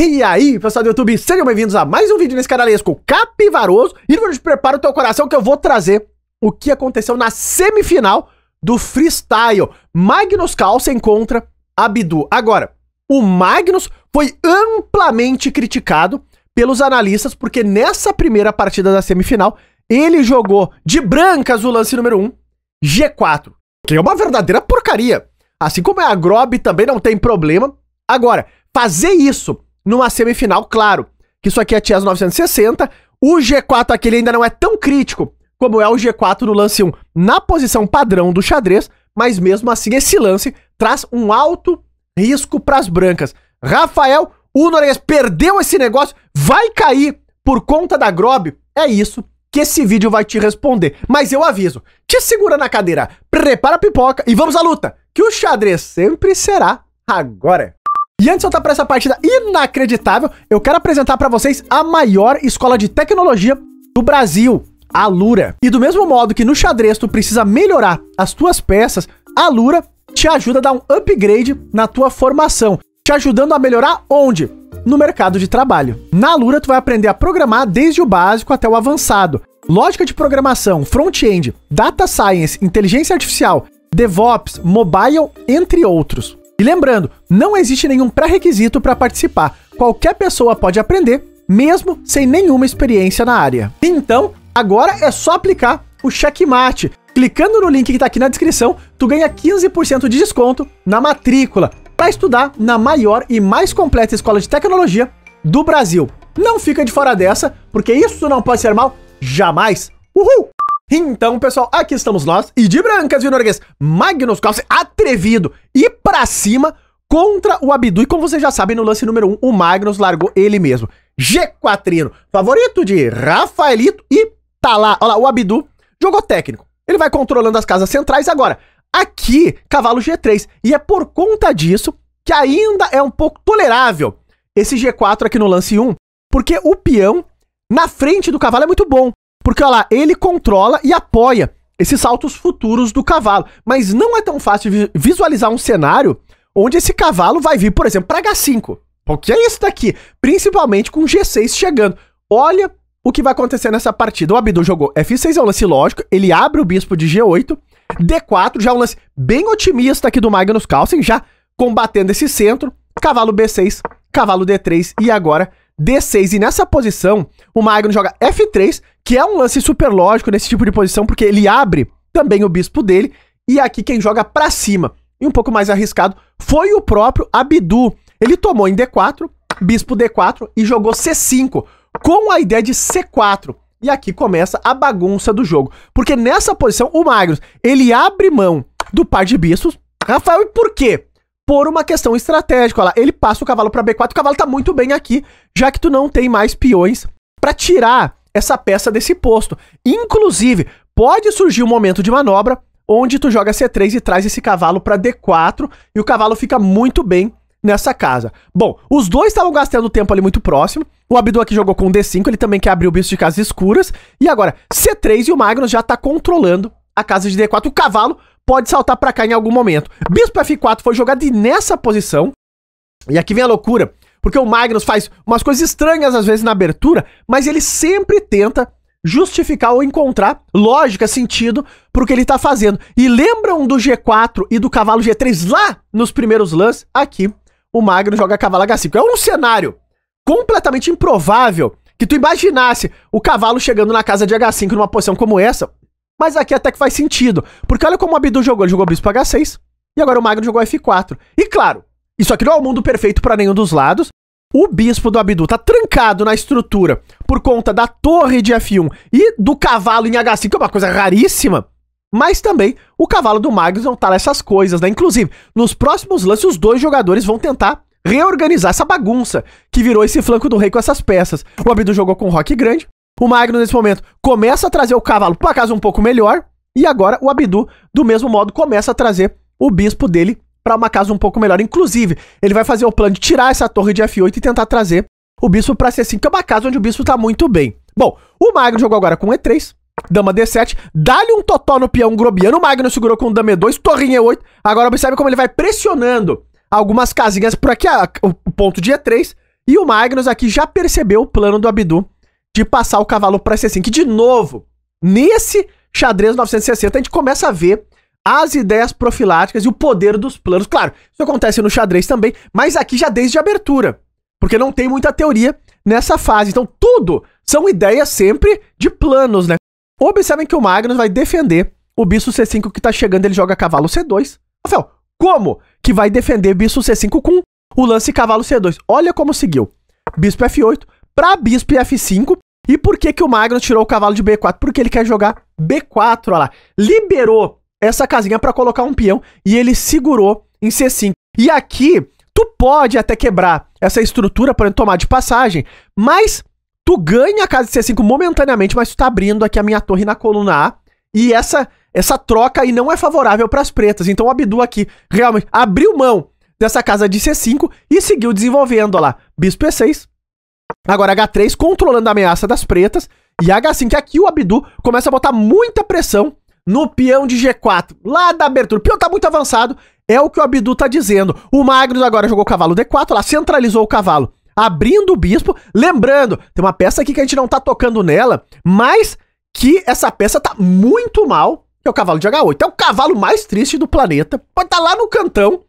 E aí, pessoal do YouTube, sejam bem-vindos a mais um vídeo nesse canalesco capivaroso. E hoje prepara o teu coração que eu vou trazer o que aconteceu na semifinal do freestyle. Magnus Carlsen contra Abdu. Agora, o Magnus foi amplamente criticado pelos analistas porque nessa primeira partida da semifinal ele jogou de brancas o lance número 1, G4, que é uma verdadeira porcaria. Assim como é a Grob também não tem problema. Agora, fazer isso numa semifinal, claro. Que isso aqui é Chess 960. O G4 aqui ainda não é tão crítico como é o G4 no lance 1, na posição padrão do xadrez, mas mesmo assim esse lance traz um alto risco para as brancas. Rafael o Unoregas perdeu esse negócio, vai cair por conta da Grob? É isso que esse vídeo vai te responder. Mas eu aviso, te segura na cadeira, prepara a pipoca e vamos à luta, que o xadrez sempre será agora. E antes de soltar para essa partida inacreditável, eu quero apresentar para vocês a maior escola de tecnologia do Brasil, a Lura. E do mesmo modo que no xadrez tu precisa melhorar as tuas peças, a Lura te ajuda a dar um upgrade na tua formação, te ajudando a melhorar onde? No mercado de trabalho. Na Lura tu vai aprender a programar desde o básico até o avançado. Lógica de programação, front-end, data science, inteligência artificial, DevOps, mobile, entre outros. E lembrando, não existe nenhum pré-requisito para participar. Qualquer pessoa pode aprender, mesmo sem nenhuma experiência na área. Então, agora é só aplicar o checkmate. Clicando no link que está aqui na descrição, tu ganha 15% de desconto na matrícula para estudar na maior e mais completa escola de tecnologia do Brasil. Não fica de fora dessa, porque isso não pode ser mal jamais. Uhul! Então, pessoal, aqui estamos nós, e de brancas, viu, norueguês? Magnus Carlsen, atrevido, e pra cima contra o Abdu. E como vocês já sabem, no lance número 1, um, o Magnus largou ele mesmo. G4, favorito de Rafaelito, e tá lá. Olha lá, o Abdu jogou técnico. Ele vai controlando as casas centrais agora. Aqui, cavalo G3. E é por conta disso que ainda é um pouco tolerável esse G4 aqui no lance 1, porque o peão na frente do cavalo é muito bom. Porque, olha lá, ele controla e apoia esses saltos futuros do cavalo. Mas não é tão fácil visualizar um cenário onde esse cavalo vai vir, por exemplo, para H5. O que é isso daqui? Principalmente com G6 chegando. Olha o que vai acontecer nessa partida. O Abdu jogou F6, é um lance lógico, ele abre o bispo de G8, D4, já é um lance bem otimista aqui do Magnus Carlsen, já combatendo esse centro, cavalo B6, cavalo D3 e agora D6. E nessa posição, o Magno joga F3, que é um lance super lógico nesse tipo de posição, porque ele abre também o bispo dele. E aqui quem joga para cima e um pouco mais arriscado foi o próprio Abdu. Ele tomou em D4, bispo D4 e jogou C5, com a ideia de C4. E aqui começa a bagunça do jogo. Porque nessa posição, o Magnus, ele abre mão do par de bispos. Rafael, e por quê? por uma questão estratégica. Olha lá, ele passa o cavalo para B4, o cavalo tá muito bem aqui, já que tu não tem mais peões para tirar essa peça desse posto. Inclusive, pode surgir um momento de manobra onde tu joga C3 e traz esse cavalo para D4 e o cavalo fica muito bem nessa casa. Bom, os dois estavam gastando tempo ali muito próximo. O Abdu aqui jogou com D5, ele também quer abrir o bicho de casas escuras. E agora, C3 e o Magnus já tá controlando a casa de D4. O cavalo pode saltar para cá em algum momento. Bispo F4 foi jogado e nessa posição, e aqui vem a loucura, porque o Magnus faz umas coisas estranhas às vezes na abertura, mas ele sempre tenta justificar ou encontrar lógica, sentido pro que ele tá fazendo. E lembram do G4 e do cavalo G3 lá nos primeiros lances? Aqui, o Magnus joga cavalo H5. É um cenário completamente improvável que tu imaginasse o cavalo chegando na casa de H5 numa posição como essa, mas aqui até que faz sentido. Porque olha como o Abdu jogou. Ele jogou bispo H6. E agora o Magno jogou F4. E claro, isso aqui não é o um mundo perfeito para nenhum dos lados. O bispo do Abdu tá trancado na estrutura por conta da torre de F1 e do cavalo em H5, que é uma coisa raríssima. Mas também o cavalo do Magnus não tá nessas coisas, né? Inclusive, nos próximos lances, os dois jogadores vão tentar reorganizar essa bagunça que virou esse flanco do rei com essas peças. O Abdu jogou com o Rock Grande, o Magno nesse momento começa a trazer o cavalo para casa um pouco melhor. E agora o Abdu, do mesmo modo, começa a trazer o bispo dele para uma casa um pouco melhor. Inclusive, ele vai fazer o plano de tirar essa torre de F8 e tentar trazer o bispo para C5, que é uma casa onde o bispo tá muito bem. Bom, o Magno jogou agora com E3, dama D7, dá-lhe um totó no peão grobiano, o Magno segurou com dama E2, torrinha E8. Agora observe como ele vai pressionando algumas casinhas por aqui, o ponto de E3, e o Magnus aqui já percebeu o plano do Abdu de passar o cavalo para C5. E de novo, nesse xadrez 960, a gente começa a ver as ideias profiláticas e o poder dos planos. Claro, isso acontece no xadrez também, mas aqui já desde a abertura, porque não tem muita teoria nessa fase. Então, tudo são ideias sempre de planos, né? Observem que o Magnus vai defender o bicho C5 que tá chegando, ele joga cavalo C2. Rafael, como que vai defender bispo C5 com o lance cavalo C2? Olha como seguiu. Bispo F8 para bispo F5 e por que, que o Magno tirou o cavalo de B4? Porque ele quer jogar B4, olha lá. Liberou essa casinha para colocar um peão e ele segurou em C5. E aqui, tu pode até quebrar essa estrutura para tomar de passagem, mas tu ganha a casa de C5 momentaneamente, mas tu tá abrindo aqui a minha torre na coluna A. E essa essa troca aí não é favorável para as pretas. Então o Abdu aqui realmente abriu mão dessa casa de C5 e seguiu desenvolvendo, olha lá. Bispo E6, Agora, H3 controlando a ameaça das pretas. E H5, aqui o Abdu começa a botar muita pressão no peão de G4, lá da abertura. O peão tá muito avançado, é o que o Abdu tá dizendo. O Magnus agora jogou o cavalo D4, lá centralizou o cavalo, abrindo o bispo. Lembrando, tem uma peça aqui que a gente não tá tocando nela, mas que essa peça tá muito mal, que é o cavalo de H8. É o cavalo mais triste do planeta, pode tá lá no cantão.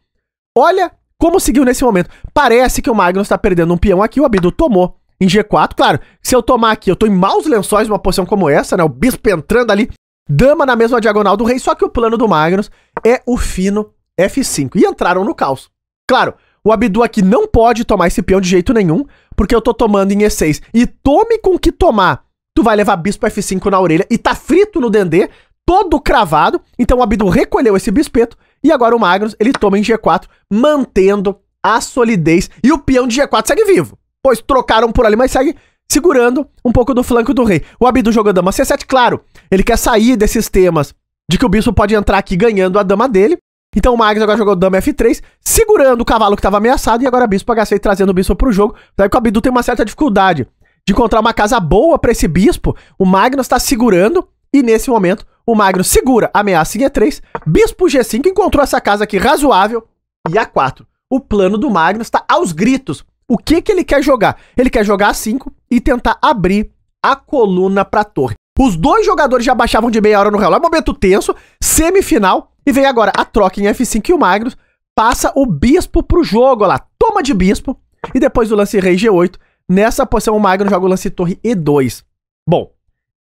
Olha como seguiu nesse momento. Parece que o Magnus tá perdendo um peão aqui, o Abdu tomou em G4. Claro, se eu tomar aqui, eu tô em maus lençóis numa posição como essa, né? O bispo entrando ali, dama na mesma diagonal do rei, só que o plano do Magnus é o fino F5. E entraram no caos. Claro, o Abdu aqui não pode tomar esse peão de jeito nenhum, porque eu tô tomando em E6. E tome com que tomar, tu vai levar bispo F5 na orelha e tá frito no Dendê, todo cravado. Então o Abdu recolheu esse bispeto e agora o Magnus, ele toma em G4, mantendo a solidez e o peão de G4 segue vivo. Pois trocaram por ali, mas segue segurando um pouco do flanco do rei. O Abdu jogando dama C7, claro, ele quer sair desses temas de que o bispo pode entrar aqui ganhando a dama dele. Então o Magnus agora jogou dama F3, segurando o cavalo que estava ameaçado, e agora o bispo H6 trazendo o bispo para o jogo. Daí que o Abdu tem uma certa dificuldade de encontrar uma casa boa para esse bispo. O Magnus está segurando, e nesse momento o Magnus segura ameaça em E3, bispo G5 encontrou essa casa aqui razoável, e A4. O plano do Magnus está aos gritos o que que ele quer jogar? Ele quer jogar a 5 e tentar abrir a coluna a torre. Os dois jogadores já baixavam de meia hora no relógio, é momento tenso, semifinal, e vem agora a troca em F5 e o Magnus passa o bispo pro jogo, lá, toma de bispo, e depois do lance rei G8, nessa posição o Magnus joga o lance torre E2. Bom,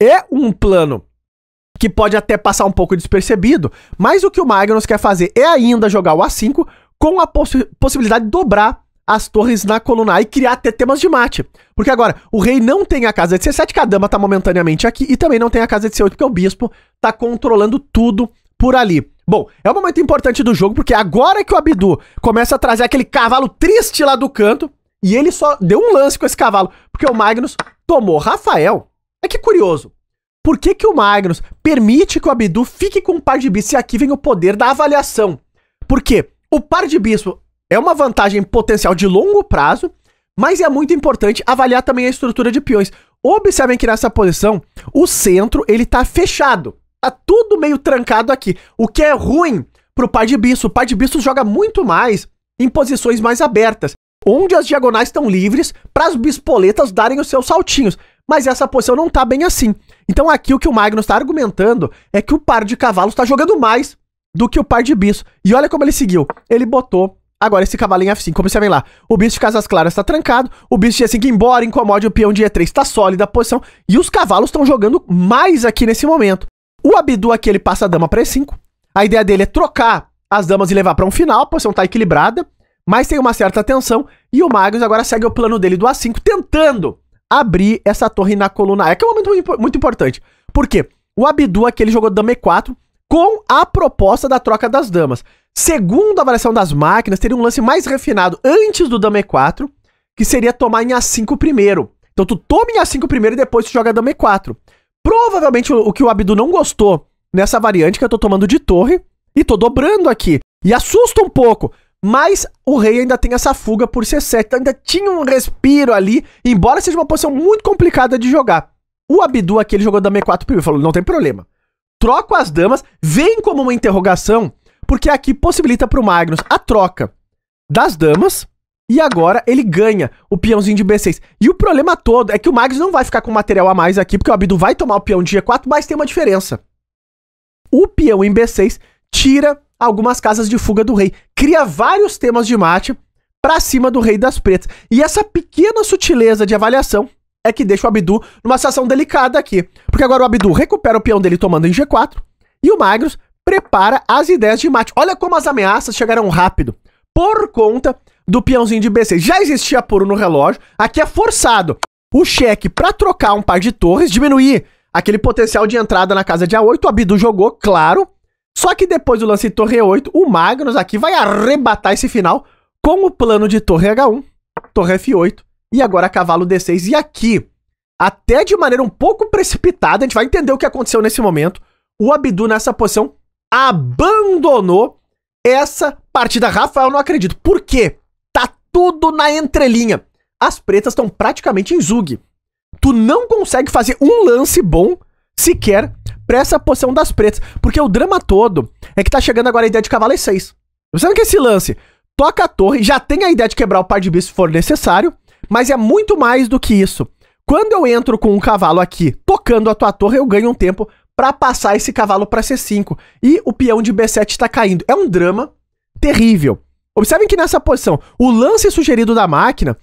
é um plano que pode até passar um pouco despercebido, mas o que o Magnus quer fazer é ainda jogar o A5 com a poss possibilidade de dobrar as torres na coluna A e criar até temas de mate. Porque agora, o rei não tem a casa de C7, que a dama tá momentaneamente aqui, e também não tem a casa de C8, porque o bispo tá controlando tudo por ali. Bom, é um momento importante do jogo, porque agora que o Abdu começa a trazer aquele cavalo triste lá do canto, e ele só deu um lance com esse cavalo, porque o Magnus tomou Rafael. É que curioso. Por que, que o Magnus permite que o Abdu fique com o par de bispo se aqui vem o poder da avaliação? Por quê? O par de bispo é uma vantagem potencial de longo prazo, mas é muito importante avaliar também a estrutura de peões. Observem que nessa posição, o centro, ele tá fechado. Tá tudo meio trancado aqui. O que é ruim pro par de bispo. O par de bicho joga muito mais em posições mais abertas, onde as diagonais estão livres para as bispoletas darem os seus saltinhos. Mas essa posição não tá bem assim. Então aqui o que o Magnus está argumentando é que o par de cavalos está jogando mais do que o par de bicho. E olha como ele seguiu. Ele botou Agora, esse cavalo em F5, como observem lá. O bicho de Casas Claras tá trancado, o bicho de e 5 embora, incomode o peão de E3, tá sólida a posição, e os cavalos estão jogando mais aqui nesse momento. O Abdu aqui, ele passa a dama pra E5. A ideia dele é trocar as damas e levar para um final, a posição tá equilibrada, mas tem uma certa tensão, e o Magnus agora segue o plano dele do A5, tentando abrir essa torre na coluna A, que é um momento muito importante. Por quê? O Abdu aqui, ele jogou dama E4, com a proposta da troca das damas. Segundo a avaliação das máquinas, teria um lance mais refinado antes do dama E4, que seria tomar em A5 primeiro. Então tu toma em A5 primeiro e depois tu joga dama E4. Provavelmente o, o que o Abdu não gostou nessa variante que eu tô tomando de torre e tô dobrando aqui. E assusta um pouco, mas o rei ainda tem essa fuga por C7, então ainda tinha um respiro ali, embora seja uma posição muito complicada de jogar. O Abdu aqui, ele jogou dama E4 primeiro, falou, não tem problema troco as damas, vem como uma interrogação, porque aqui possibilita pro Magnus a troca das damas e agora ele ganha o peãozinho de B6. E o problema todo é que o Magnus não vai ficar com material a mais aqui, porque o Abdu vai tomar o peão de G4, mas tem uma diferença. O peão em B6 tira algumas casas de fuga do rei, cria vários temas de mate para cima do rei das pretas. E essa pequena sutileza de avaliação é que deixa o Abdu numa situação delicada aqui. Porque agora o Abdu recupera o peão dele tomando em G4 e o Magnus prepara as ideias de mate. Olha como as ameaças chegaram rápido. Por conta do peãozinho de B6. Já existia puro no relógio, aqui é forçado o cheque para trocar um par de torres, diminuir aquele potencial de entrada na casa de A8. O Abdu jogou, claro. Só que depois do lance de torre E8, o Magnus aqui vai arrebatar esse final com o plano de torre H1, torre F8 e agora cavalo D6. E aqui, até de maneira um pouco precipitada, a gente vai entender o que aconteceu nesse momento. O Abdu, nessa posição, abandonou essa partida. Rafael, não acredito. Por quê? Tá tudo na entrelinha. As pretas estão praticamente em Zug. Tu não consegue fazer um lance bom sequer pra essa posição das pretas. Porque o drama todo é que tá chegando agora a ideia de cavalo E6. Você não que esse lance toca a torre, já tem a ideia de quebrar o par de bicho se for necessário. Mas é muito mais do que isso. Quando eu entro com um cavalo aqui, tocando a tua torre, eu ganho um tempo para passar esse cavalo para C5. E o peão de B7 está caindo. É um drama terrível. Observem que nessa posição, o lance sugerido da máquina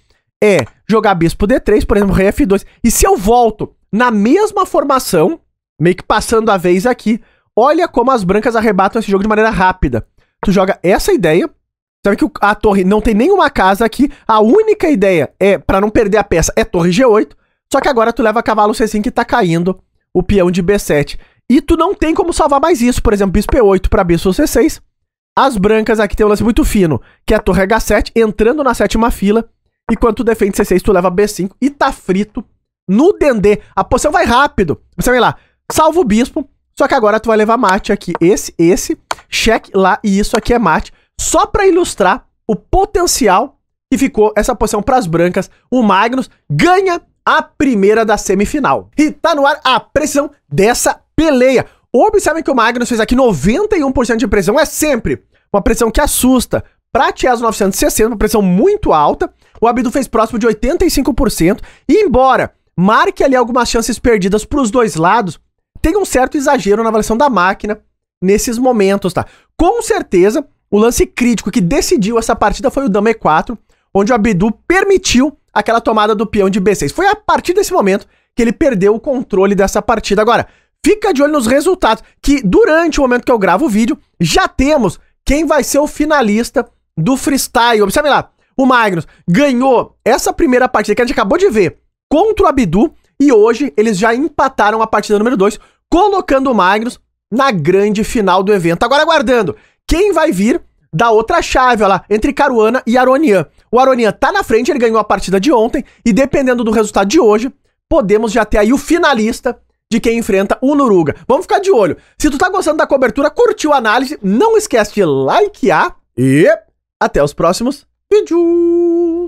é jogar bispo D3, por exemplo, rei F2. E se eu volto na mesma formação, meio que passando a vez aqui, olha como as brancas arrebatam esse jogo de maneira rápida. Tu joga essa ideia, Sabe que a torre não tem nenhuma casa aqui. A única ideia é, para não perder a peça, é torre G8. Só que agora tu leva cavalo C5 que tá caindo o peão de B7. E tu não tem como salvar mais isso. Por exemplo, bispo E8 pra bispo C6. As brancas aqui tem um lance muito fino, que é a torre H7, entrando na sétima fila. E quando tu defende C6, tu leva B5 e tá frito no Dendê. A poção vai rápido. Você vai lá, salva o bispo. Só que agora tu vai levar mate aqui. Esse, esse, cheque lá e isso aqui é mate. Só para ilustrar o potencial que ficou essa posição para as brancas, o Magnus ganha a primeira da semifinal. E tá no ar a precisão dessa peleia. Observem que o Magnus fez aqui 91% de pressão, é sempre uma pressão que assusta. Para Tiago 960, uma pressão muito alta, o Abdu fez próximo de 85%, e embora marque ali algumas chances perdidas para os dois lados, tem um certo exagero na avaliação da máquina nesses momentos, tá? Com certeza, o lance crítico que decidiu essa partida foi o dama e4, onde o Abdu permitiu aquela tomada do peão de b6. Foi a partir desse momento que ele perdeu o controle dessa partida. Agora, fica de olho nos resultados, que durante o momento que eu gravo o vídeo, já temos quem vai ser o finalista do freestyle. Observe lá, o Magnus ganhou essa primeira partida que a gente acabou de ver contra o Abdu, e hoje eles já empataram a partida número 2, colocando o Magnus na grande final do evento. Agora aguardando quem vai vir da outra chave, olha lá, entre Caruana e Aronian. O Aronian tá na frente, ele ganhou a partida de ontem, e dependendo do resultado de hoje, podemos já ter aí o finalista de quem enfrenta o Nuruga. Vamos ficar de olho. Se tu tá gostando da cobertura, curtiu a análise, não esquece de likear e até os próximos vídeos.